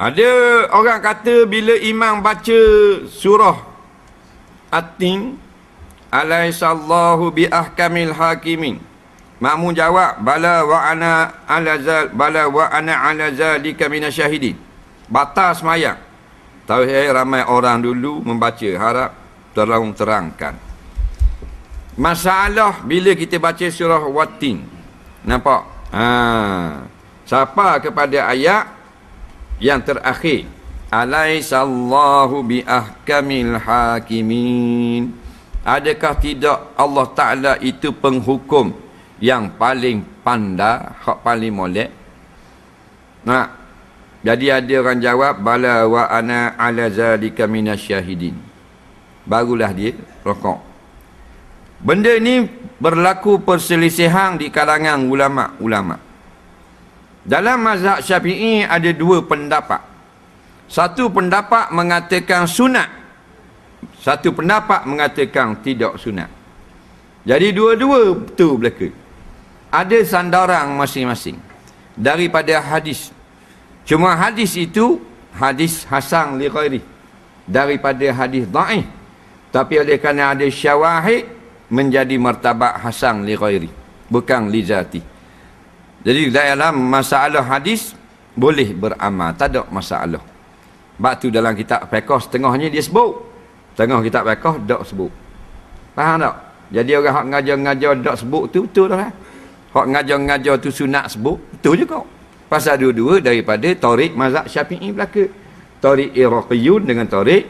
Ada orang kata bila imam baca surah At-Tin alaisallahu bi ahkamil hakimin. Makmum jawab bala wa ana ala zal bala wa ana ala zalika minasyahidin. Batas mayat. Tahu eh, ramai orang dulu membaca harap terang terangkan. Masalah bila kita baca surah watin, Nampak? Ha. Siapa kepada ayat yang terakhir alaisallahu biahkamil hakimin adakah tidak Allah taala itu penghukum yang paling pandai hak paling molek nah jadi ada orang jawab bala wa ana ala zalika minasyahidin barulah dia rokok benda ini berlaku perselisihan di kalangan ulama ulama dalam mazhab syafi'i ada dua pendapat. Satu pendapat mengatakan sunat. Satu pendapat mengatakan tidak sunat. Jadi dua-dua betul belaka. Ada sandaran masing-masing. Daripada hadis. Cuma hadis itu hadis hasan li ghairi. Daripada hadis da'ih. Tapi oleh kerana ada syawahid menjadi martabat hasan li Bukan li jadi dalam masalah hadis boleh beramal, tak ada masalah. Sebab tu dalam kitab fiqh setengahnya dia sebut. tengah kitab fiqh dak sebut. Faham tak? Jadi orang hak ngajar-ngajar dak sebut tu betul dah. Lah. Hak ngajar-ngajar tu sunat sebut, betul juga. Pasal dua-dua daripada tarik mazhab Syafi'i belaka. Tarik Iraqiyun dengan tarik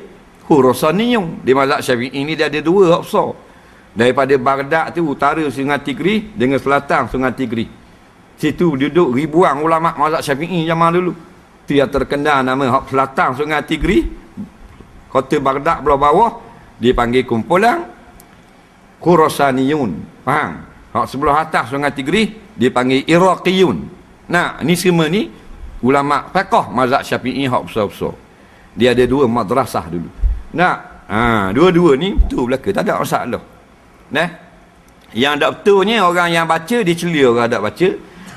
Khurasaniyun. Di mazhab Syafi'i ni dia ada dua hak besar. Daripada Baghdad tu utara Sungai Tigris dengan selatan Sungai Tigris situ duduk ribuan ulama mazhab syafi'i zaman dulu tu yang terkenal nama hak selatan sungai tigri kota bagdad belah bawah dipanggil kumpulan kurasaniyun faham hak sebelah atas sungai tigri dipanggil iraqiyun nah ni semua ni ulama fiqh mazhab syafi'i hak besar-besar dia ada dua madrasah dulu nah ha, dua-dua ni betul belaka tak ada masalah nah yang tak betulnya orang yang baca dia celia orang tak baca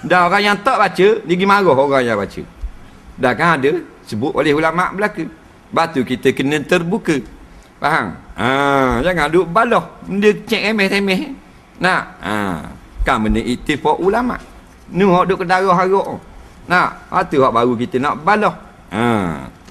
dan orang yang tak baca, dia pergi marah orang yang baca. Dah kan ada sebut oleh ulama' belaka. Batu kita kena terbuka. Faham? Ha, jangan duduk balok dia cek remeh-remeh. Nak? Ha, kan benda itifak ulama'. Ni orang duduk ke darah harap. Nak? Hati orang baru kita nak balok, Ha.